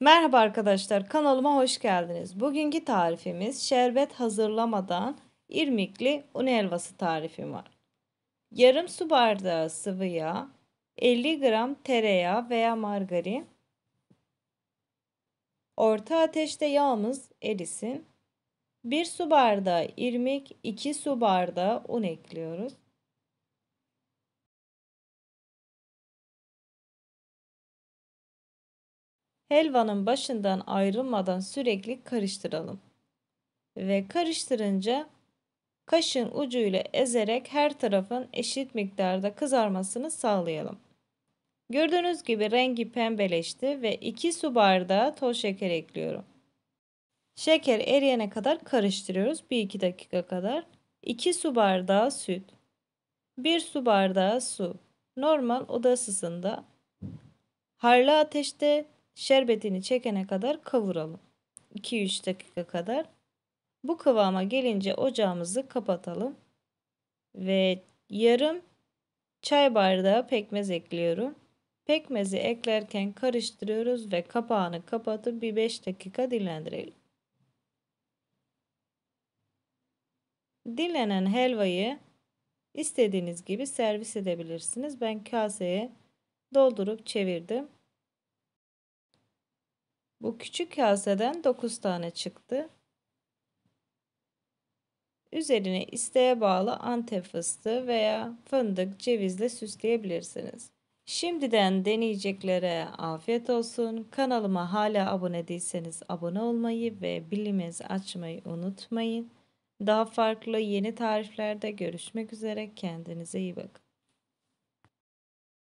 Merhaba arkadaşlar kanalıma hoş geldiniz. Bugünkü tarifimiz şerbet hazırlamadan irmikli un helvası tarifim var. Yarım su bardağı sıvı yağ, 50 gram tereyağı veya margarin. Orta ateşte yağımız erisin. 1 su bardağı irmik, 2 su bardağı un ekliyoruz. Helvanın başından ayrılmadan sürekli karıştıralım. Ve karıştırınca kaşın ucuyla ezerek her tarafın eşit miktarda kızarmasını sağlayalım. Gördüğünüz gibi rengi pembeleşti ve 2 su bardağı toz şeker ekliyorum. Şeker eriyene kadar karıştırıyoruz 1-2 dakika kadar. 2 su bardağı süt, 1 su bardağı su, normal oda ısısında, harlı ateşte Şerbetini çekene kadar kavuralım. 2-3 dakika kadar. Bu kıvama gelince ocağımızı kapatalım. Ve yarım çay bardağı pekmez ekliyorum. Pekmezi eklerken karıştırıyoruz ve kapağını kapatıp bir 5 dakika dinlendirelim. Dinlenen helvayı istediğiniz gibi servis edebilirsiniz. Ben kaseye doldurup çevirdim. Bu küçük kaseden 9 tane çıktı. Üzerine isteğe bağlı antep fıstığı veya fındık, cevizle süsleyebilirsiniz. Şimdiden deneyeceklere afiyet olsun. Kanalıma hala abone değilseniz abone olmayı ve bilimizi açmayı unutmayın. Daha farklı yeni tariflerde görüşmek üzere. Kendinize iyi bakın.